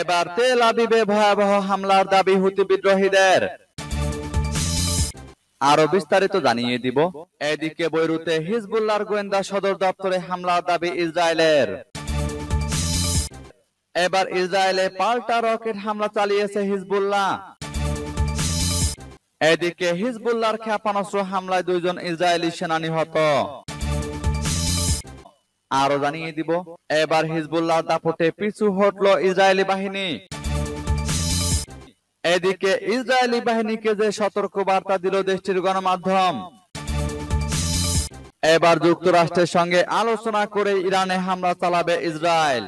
এবার তেল আবিবে ভয়াবহ হামলার দাবি হুতি বিদ্রোহীদের আরো বিস্তারিত জানিয়ে দিব এদিকে বৈরুতে হিজবুল্লাহর গোয়েন্দা সদর দপ্তরে হামলার দাবি ইসরায়েলের এবার ইসরায়েলে পাল্টা রকেট হামলা চালিয়েছে হিজবুল্লাহ এদিকে হিজবুল্লাহর ক্ষেপণাস্ত্র হামলায় দুইজন ইসরায়েলি সেনা নিহত আরো জানিয়ে দিব এবার হিজবুল্লাহ দাপটে পিছু হটল ইসরায়েলি বাহিনী এদিকে ইসরায়েলি বাহিনীকে যে সতর্ক বার্তা দিল দেশটির গণমাধ্যম এবার যুক্তরাষ্ট্রের সঙ্গে আলোচনা করে ইরানে হামলা চালাবে ইসরায়েল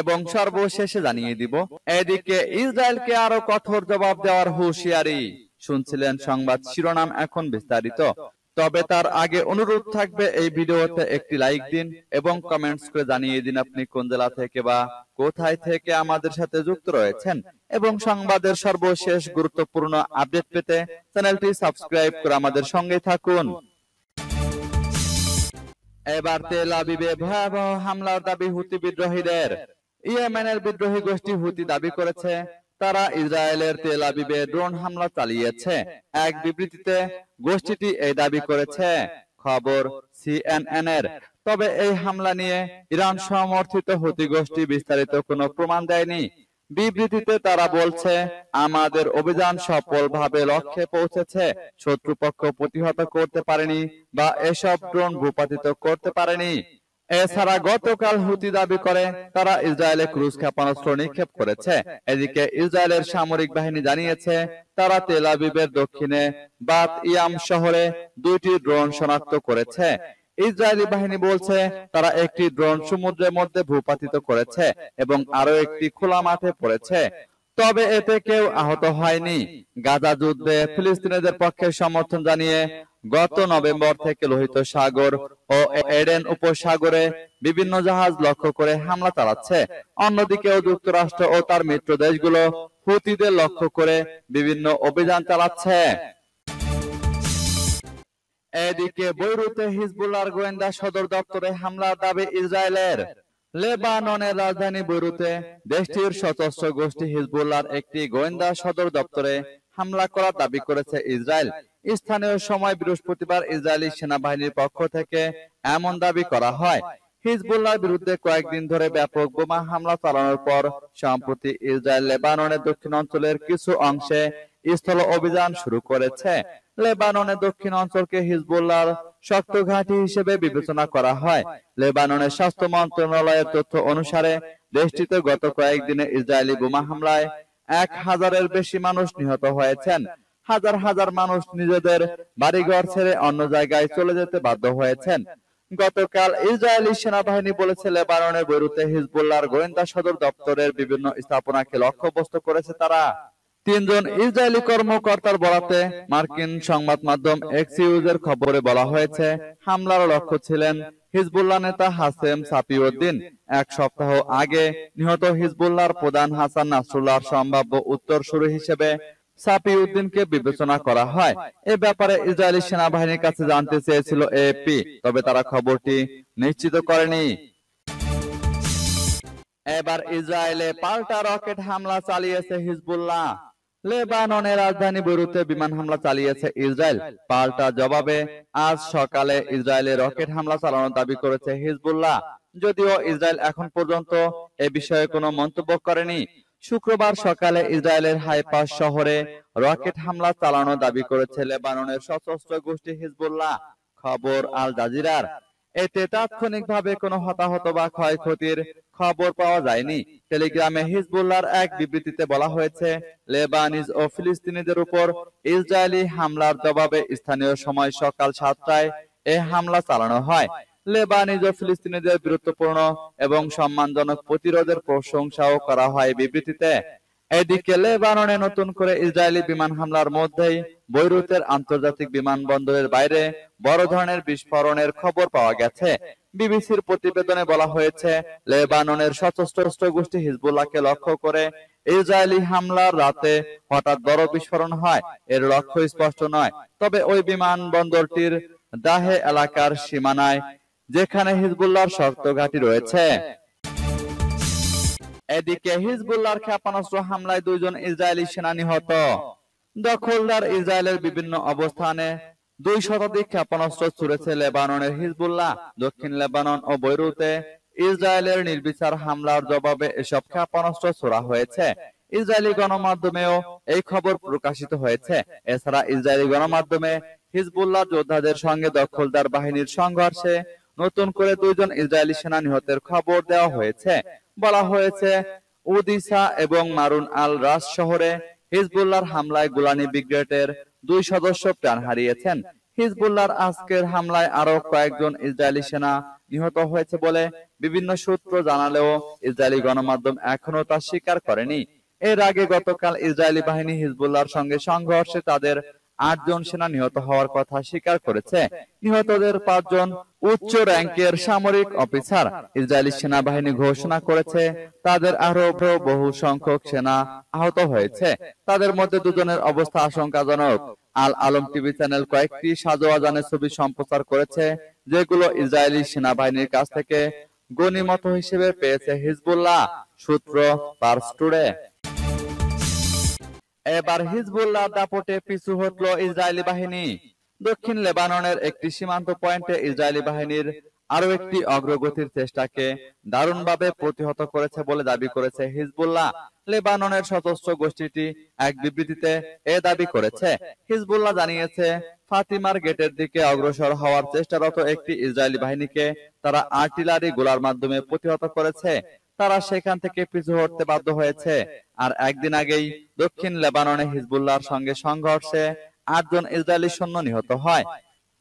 এবং সর্বশেষে জানিয়ে দিব এদিকে ইসরায়েলকে আরো কঠোর জবাব দেওয়ার হুঁশিয়ারি শুনছিলেন সংবাদ শিরোনাম এখন বিস্তারিত তবে তার আগে অনুরোধ থাকবে এই ভিডিওতে একটি লাইক দিন এবং কমেন্টস করে জানিয়ে দিন আপনি কোন জেলা থেকে বা কোথায় থেকে আমাদের সাথে যুক্ত রয়েছেন এবং সংবাদের সর্বশেষ গুরুত্বপূর্ণ আপডেট পেতে চ্যানেলটি সাবস্ক্রাইব করে আমাদের সঙ্গে থাকুন এবার তেল আবিবে ভয়াবহ হামলার দাবি হুতি বিদ্রোহীদের ইয়েমেনের বিদ্রোহী গোষ্ঠী হুতি দাবি করেছে তারা ইসরায়েলের তেল আবিবে ড্রোন হামলা চালিয়েছে এক বিবৃতিতে গোষ্ঠীটি এই দাবি করেছে খবর সিএনএন এর তবে এই হামলা নিয়ে ইরান সমর্থিত হুতি গোষ্ঠী বিস্তারিত কোনো প্রমাণ দেয়নি বিবৃতিতে তারা বলছে আমাদের অভিযান সফলভাবে লক্ষ্যে পৌঁছেছে শত্রুপক্ষ প্রতিহত করতে পারেনি বা এসব ড্রোন ভূপাতিত করতে পারেনি এছাড়া গতকাল হুতি দাবি করে তারা ইসরায়েলে ক্রুজ ক্ষেপণাস্ত্র নিক্ষেপ করেছে এদিকে ইসরায়েলের সামরিক বাহিনী জানিয়েছে তারা তেল আবিবের দক্ষিণে বাত ইয়াম শহরে দুইটি ড্রোন শনাক্ত করেছে ইসরায়েলি বাহিনী বলছে তারা একটি ড্রোন সমুদ্রের মধ্যে ভূপাতিত করেছে এবং আরো একটি খোলা মাঠে পড়েছে তবে এতে কেউ আহত হয়নি গাজা যুদ্ধে ফিলিস্তিনিদের পক্ষে সমর্থন জানিয়ে গত নভেম্বর থেকে লোহিত সাগর ও এডেন উপসাগরে বিভিন্ন জাহাজ লক্ষ্য করে হামলা চালাচ্ছে অন্যদিকে যুক্তরাষ্ট্র ও তার মিত্র দেশগুলো হুতিদের লক্ষ্য করে বিভিন্ন অভিযান চালাচ্ছে এদিকে বৈরুতে হিজবুল্লার গোয়েন্দা সদর দপ্তরে হামলার দাবি ইসরায়েলের লেবাননের রাজধানী বৈরুতে দেশটির সশস্ত্র গোষ্ঠী হিজবুল্লার একটি গোয়েন্দা সদর দপ্তরে হামলা করার দাবি করেছে ইসরায়েল স্থানীয় সময় বৃহস্পতিবার ইসরায়েলি সেনাবাহিনীর পক্ষ থেকে এমন দাবি করা হয় হিজবুল্লার বিরুদ্ধে কয়েকদিন ধরে ব্যাপক বোমা হামলা চালানোর পর সম্প্রতি ইসরায়েল লেবাননের দক্ষিণ অঞ্চলের কিছু অংশে স্থল অভিযান শুরু করেছে লেবাননের দক্ষিণ অঞ্চলকে হিজবুল্লার শক্ত ঘাঁটি হিসেবে বিবেচনা করা হয় লেবাননের স্বাস্থ্য মন্ত্রণালয়ের তথ্য অনুসারে দেশটিতে গত কয়েকদিনে ইসরায়েলি বোমা হামলায় এক হাজারের বেশি মানুষ নিহত হয়েছেন হাজার হাজার মানুষ নিজেদের বাড়িঘর ছেড়ে অন্য জায়গায় চলে যেতে বাধ্য হয়েছেন গতকাল ইসরায়েলি সেনাবাহিনী বলেছে লেবাননের বৈরুতে হিজবুল্লাহর গোয়েন্দা সদর দপ্তরের বিভিন্ন স্থাপনাকে লক্ষ্যবস্ত করেছে তারা তিনজন ইসরায়েলি কর্মকর্তার বরাতে মার্কিন সংবাদ মাধ্যম এক্সিউজের খবরে বলা হয়েছে হামলার লক্ষ্য ছিলেন হিজবুল্লাহ নেতা হাসেম সাপিউদ্দিন এক সপ্তাহ আগে নিহত হিজবুল্লাহর প্রধান হাসান নাসরুল্লাহর সম্ভাব্য উত্তর শুরু হিসেবে সাপিউদ্দিনকে বিবেচনা করা হয় এ ব্যাপারে ইসরায়েলি সেনাবাহিনীর কাছে জানতে চেয়েছিল এপি তবে তারা খবরটি নিশ্চিত করেনি এবার ইসরায়েলে পাল্টা রকেট হামলা চালিয়েছে হিজবুল্লাহ লেবাননের রাজধানী বেরুতে বিমান হামলা চালিয়েছে ইসরায়েল পাল্টা জবাবে আজ সকালে ইসরায়েলে রকেট হামলা চালানোর দাবি করেছে হিজবুল্লাহ যদিও ইসরায়েল এখন পর্যন্ত এ বিষয়ে কোনো মন্তব্য করেনি শুক্রবার সকালে ইসরায়েলের হাইপাস শহরে রকেট হামলা চালানোর দাবি করেছে লেবাননের সশস্ত্র গোষ্ঠী হিজবুল্লাহ খবর আল জাজিরার এতে তাৎক্ষণিকভাবে কোনো হতাহত বা ক্ষয়ক্ষতির খবর পাওয়া যায়নি টেলিগ্রামে হিজবুল্লাহর এক বিবৃতিতে বলা হয়েছে লেবানিজ ও ফিলিস্তিনিদের উপর ইসরায়েলি হামলার জবাবে স্থানীয় সময় সকাল সাতটায় এ হামলা চালানো হয় লেবানিজ ও ফিলিস্তিনিদের গুরুত্বপূর্ণ এবং সম্মানজনক প্রতিরোধের প্রশংসাও করা হয় বিবৃতিতে এদিকে লেবাননে নতুন করে ইসরায়েলি বিমান হামলার মধ্যেই বৈরুতের আন্তর্জাতিক বিমানবন্দরের বাইরে বড় ধরনের বিস্ফোরণের খবর পাওয়া গেছে বিবিসির প্রতিবেদনে বলা হয়েছে লেবাননের সশস্ত্র গোষ্ঠী হিজবুল্লাহকে লক্ষ্য করে ইসরায়েলি হামলার রাতে হঠাৎ বড় বিস্ফোরণ হয় এর লক্ষ্য স্পষ্ট নয় তবে ওই বিমানবন্দরটির দাহে এলাকার সীমানায় যেখানে হিজবুল্লাহর শক্ত ঘাঁটি রয়েছে এদিকে হিজবুল্লার ক্ষেপণাস্ত্র হামলায় দুইজন ইসরায়েলি সেনা নিহত দখলদার ইসরায়েলের বিভিন্ন অবস্থানে দুই শতাধিক ক্ষেপণাস্ত্র ছুড়েছে লেবাননের হিজবুল্লাহ দক্ষিণ লেবানন ও বৈরুতে ইসরায়েলের নির্বিচার হামলার জবাবে এসব ক্ষেপণাস্ত্র ছোড়া হয়েছে ইসরায়েলি গণমাধ্যমেও এই খবর প্রকাশিত হয়েছে এছাড়া ইসরায়েলি গণমাধ্যমে হিজবুল্লাহ যোদ্ধাদের সঙ্গে দখলদার বাহিনীর সংঘর্ষে নতুন করে দুইজন ইসরায়েলি সেনা নিহতের খবর দেওয়া হয়েছে বলা হয়েছে উদিসা এবং মারুন আল রাস শহরে হিজবুল্লার হামলায় গুলানি ব্রিগেডের দুই সদস্য প্রাণ হারিয়েছেন হিজবুল্লার আজকের হামলায় আরো কয়েকজন ইসরায়েলি সেনা নিহত হয়েছে বলে বিভিন্ন সূত্র জানালেও ইসরায়েলি গণমাধ্যম এখনো তা স্বীকার করেনি এর আগে গতকাল ইসরায়েলি বাহিনী হিজবুল্লার সঙ্গে সংঘর্ষে তাদের আট জন সেনা নিহত হওয়ার কথা স্বীকার করেছে নিহতদের পাঁচজন উচ্চ র্যাঙ্কের সামরিক অফিসার ইসরায়েলি সেনাবাহিনী ঘোষণা করেছে তাদের আরো বহু সংখ্যক সেনা আহত হয়েছে তাদের মধ্যে দুজনের অবস্থা আশঙ্কাজনক আল আলম টিভি চ্যানেল কয়েকটি সাজোয়াজানের ছবি সম্প্রচার করেছে যেগুলো ইসরায়েলি সেনাবাহিনীর কাছ থেকে গণিমত হিসেবে পেয়েছে হিজবুল্লাহ সূত্র পার্স টুডে এবার হিজবুল্লাহ দাপটে পিছু হটল ইসরায়েলি বাহিনী দক্ষিণ লেবাননের একটি সীমান্ত পয়েন্টে ইসরায়েলি বাহিনীর আরো একটি অগ্রগতির চেষ্টাকে দারুণভাবে প্রতিহত করেছে বলে দাবি করেছে হিজবুল্লাহ লেবাননের সশস্ত্র গোষ্ঠীটি এক বিবৃতিতে এ দাবি করেছে হিজবুল্লাহ জানিয়েছে ফাতিমার গেটের দিকে অগ্রসর হওয়ার চেষ্টারত একটি ইসরায়েলি বাহিনীকে তারা আর্টিলারি গোলার মাধ্যমে প্রতিহত করেছে তারা সেখান থেকে পিছু হটতে বাধ্য হয়েছে আর একদিন আগেই দক্ষিণ লেবাননে হিজবুল্লাহর সঙ্গে সংঘর্ষে আটজন ইসরায়েলি সৈন্য নিহত হয়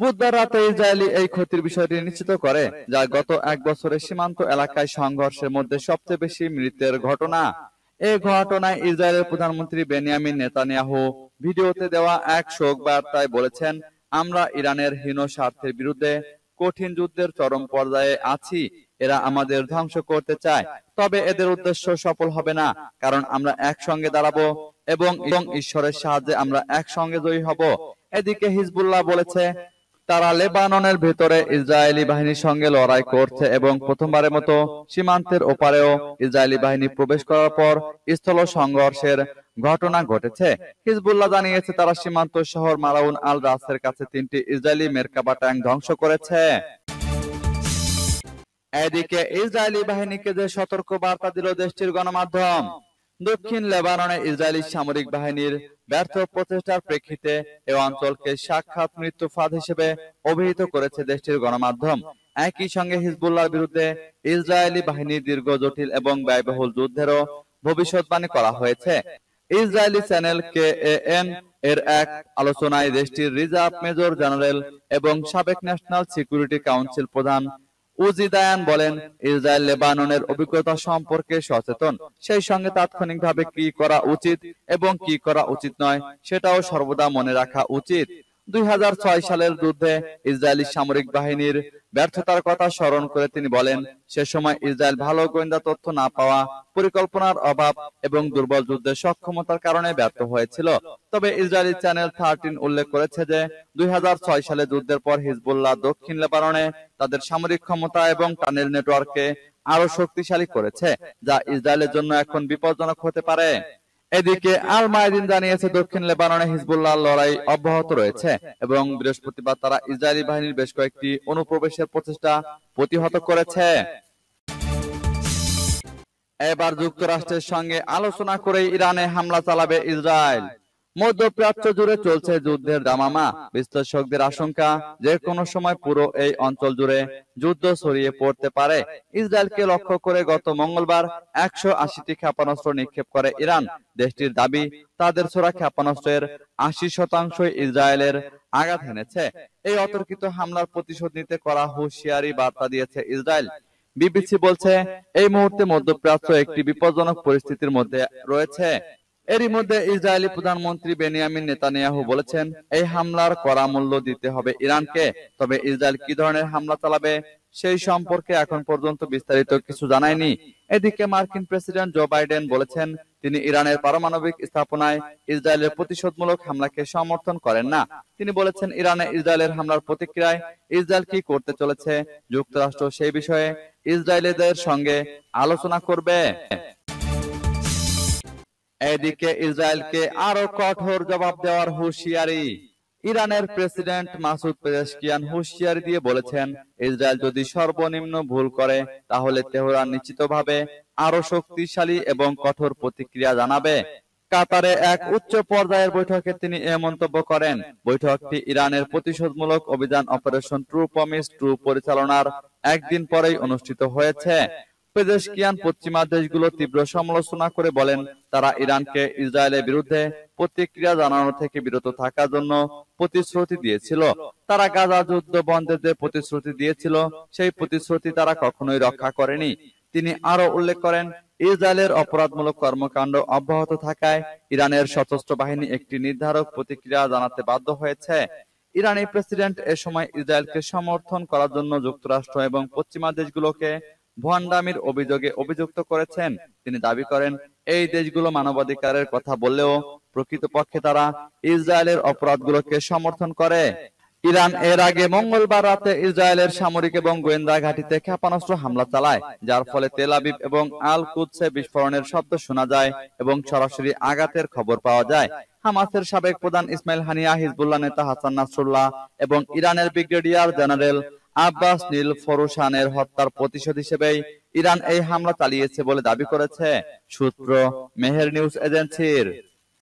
বুধবার রাতে ইসরায়েলি এই ক্ষতির বিষয়টি নিশ্চিত করে যা গত এক বছরে সীমান্ত এলাকায় সংঘর্ষের মধ্যে সবচেয়ে বেশি মৃতের ঘটনা এই ঘটনায় ইসরায়েলের প্রধানমন্ত্রী বেনিয়ামিন নেতানিয়াহু ভিডিওতে দেওয়া এক শোক বার্তায় বলেছেন আমরা ইরানের হীন স্বার্থের বিরুদ্ধে কঠিন যুদ্ধের চরম পর্যায়ে আছি এরা আমাদের ধ্বংস করতে চায় তবে এদের উদ্দেশ্য সফল হবে না কারণ আমরা একসঙ্গে দাঁড়াবো এবং ঈশ্বরের সাহায্যে আমরা একসঙ্গে জয়ী হব এদিকে হিজবুল্লাহ বলেছে তারা লেবাননের ভেতরে ইসরায়েলি বাহিনীর সঙ্গে লড়াই করছে এবং প্রথমবারের মতো সীমান্তের ওপারেও ইসরায়েলি বাহিনী প্রবেশ করার পর স্থল সংঘর্ষের ঘটনা ঘটেছে হিজবুল্লাহ জানিয়েছে তারা সীমান্ত শহর মারাউন আল রাসের কাছে তিনটি ইসরায়েলি মেরকাবা ট্যাঙ্ক ধ্বংস করেছে এদিকে ইসরায়েলি বাহিনীকে যে সতর্ক বার্তা দিল দেশটির গণমাধ্যম দক্ষিণ লেবাননে ইসরায়েলি সামরিক বাহিনীর ব্যর্থ প্রচেষ্টার প্রেক্ষিতে এ অঞ্চলকে সাক্ষাৎ মৃত্যু ফাঁদ হিসেবে অভিহিত করেছে দেশটির গণমাধ্যম একই সঙ্গে হিজবুল্লার বিরুদ্ধে ইসরায়েলি বাহিনীর দীর্ঘ জটিল এবং ব্যয়বহুল যুদ্ধেরও ভবিষ্যৎবাণী করা হয়েছে ইসরায়েলি চ্যানেল কে এন এর এক আলোচনায় দেশটির রিজার্ভ মেজর জেনারেল এবং সাবেক ন্যাশনাল সিকিউরিটি কাউন্সিল প্রধান উজিদায়ান বলেন ইসরায়েল লেবাননের অভিজ্ঞতা সম্পর্কে সচেতন সেই সঙ্গে তাৎক্ষণিকভাবে কি করা উচিত এবং কি করা উচিত নয় সেটাও সর্বদা মনে রাখা উচিত দুই সালের যুদ্ধে ইসরায়েলি সামরিক বাহিনীর ব্যর্থতার কথা স্মরণ করে তিনি বলেন সে সময় ইসরায়েল ভালো গোয়েন্দা তথ্য না পাওয়া পরিকল্পনার অভাব এবং দুর্বল যুদ্ধের সক্ষমতার কারণে ব্যর্থ হয়েছিল তবে ইসরায়েলি চ্যানেল থার্টিন উল্লেখ করেছে যে দুই সালে যুদ্ধের পর হিজবুল্লাহ দক্ষিণ লেবাননে তাদের সামরিক ক্ষমতা এবং টানেল নেটওয়ার্ককে আরো শক্তিশালী করেছে যা ইসরায়েলের জন্য এখন বিপজ্জনক হতে পারে এদিকে আল মায়দিন জানিয়েছে দক্ষিণ লেবাননে হিজবুল্লাহ লড়াই অব্যাহত রয়েছে এবং বৃহস্পতিবার তারা ইসরায়েলি বাহিনীর বেশ কয়েকটি অনুপ্রবেশের প্রচেষ্টা প্রতিহত করেছে এবার যুক্তরাষ্ট্রের সঙ্গে আলোচনা করে ইরানে হামলা চালাবে ইসরায়েল মধ্যপ্রাচ্য জুড়ে চলছে যুদ্ধের দামামা বিশ্লেষকদের আশঙ্কা যে কোনো সময় পুরো এই অঞ্চল জুড়ে যুদ্ধ ছড়িয়ে পড়তে পারে ইসরায়েলকে লক্ষ্য করে গত মঙ্গলবার একশো আশিটি ক্ষেপণাস্ত্র নিক্ষেপ করে ইরান দেশটির দাবি তাদের ছোড়া ক্ষেপণাস্ত্রের আশি শতাংশই ইসরায়েলের আঘাত হেনেছে এই অতর্কিত হামলার প্রতিশোধ নিতে করা হুঁশিয়ারি বার্তা দিয়েছে ইসরায়েল বিবিসি বলছে এই মুহূর্তে মধ্যপ্রাচ্য একটি বিপজ্জনক পরিস্থিতির মধ্যে রয়েছে এরই মধ্যে ইসরায়েলি প্রধানমন্ত্রী বেনিয়ামিন নেতানিয়াহু বলেছেন এই হামলার করা মূল্য দিতে হবে ইরানকে তবে ইসরায়েল কি ধরনের হামলা চালাবে সেই সম্পর্কে এখন পর্যন্ত বিস্তারিত কিছু জানায়নি এদিকে মার্কিন প্রেসিডেন্ট জো বাইডেন বলেছেন তিনি ইরানের পারমাণবিক স্থাপনায় ইসরায়েলের প্রতিশোধমূলক হামলাকে সমর্থন করেন না তিনি বলেছেন ইরানে ইসরায়েলের হামলার প্রতিক্রিয়ায় ইসরায়েল কি করতে চলেছে যুক্তরাষ্ট্র সেই বিষয়ে ইসরায়েলিদের সঙ্গে আলোচনা করবে এদিকে ইসরায়েলকে আরো কঠোর জবাব দেওয়ার হুঁশিয়ারি ইরানের প্রেসিডেন্ট মাসুদ পেজাসকিয়ান হুঁশিয়ারি দিয়ে বলেছেন ইসরায়েল যদি সর্বনিম্ন ভুল করে তাহলে তেহরান নিশ্চিতভাবে আরো শক্তিশালী এবং কঠোর প্রতিক্রিয়া জানাবে কাতারে এক উচ্চ পর্যায়ের বৈঠকে তিনি এ মন্তব্য করেন বৈঠকটি ইরানের প্রতিশোধমূলক অভিযান অপারেশন ট্রু পমিস ট্রু পরিচালনার একদিন পরেই অনুষ্ঠিত হয়েছে পেজেশকিয়ান পশ্চিমা দেশগুলো তীব্র সমালোচনা করে বলেন তারা ইরানকে ইসরায়েলের বিরুদ্ধে প্রতিক্রিয়া জানানো থেকে বিরত থাকার জন্য প্রতিশ্রুতি দিয়েছিল তারা গাজা যুদ্ধ বন্ধের যে প্রতিশ্রুতি দিয়েছিল সেই প্রতিশ্রুতি তারা কখনোই রক্ষা করেনি তিনি আরো উল্লেখ করেন ইসরায়েলের অপরাধমূলক কর্মকাণ্ড অব্যাহত থাকায় ইরানের সশস্ত্র বাহিনী একটি নির্ধারক প্রতিক্রিয়া জানাতে বাধ্য হয়েছে ইরানি প্রেসিডেন্ট এ সময় ইসরায়েলকে সমর্থন করার জন্য যুক্তরাষ্ট্র এবং পশ্চিমা দেশগুলোকে ভণ্ডামির অভিযোগে অভিযুক্ত করেছেন তিনি দাবি করেন এই দেশগুলো মানবাধিকারের কথা বললেও প্রকৃতপক্ষে তারা ইসরায়েলের অপরাধগুলোকে সমর্থন করে ইরান এর আগে মঙ্গলবার রাতে ইসরায়েলের সামরিক এবং গোয়েন্দা ঘাটিতে ক্ষেপণাস্ত্র হামলা চালায় যার ফলে তেল আবিব এবং আল কুদসে বিস্ফোরণের শব্দ শোনা যায় এবং সরাসরি আঘাতের খবর পাওয়া যায় হামাসের সাবেক প্রধান ইসমাইল হানিয়া হিজবুল্লাহ নেতা হাসান নাসরুল্লাহ এবং ইরানের ব্রিগেডিয়ার জেনারেল আব্বাস নীল ফরুসানের হত্যার প্রতিশোধ হিসেবে ইরান এই হামলা চালিয়েছে বলে দাবি করেছে সূত্র মেহের নিউজ এজেন্সির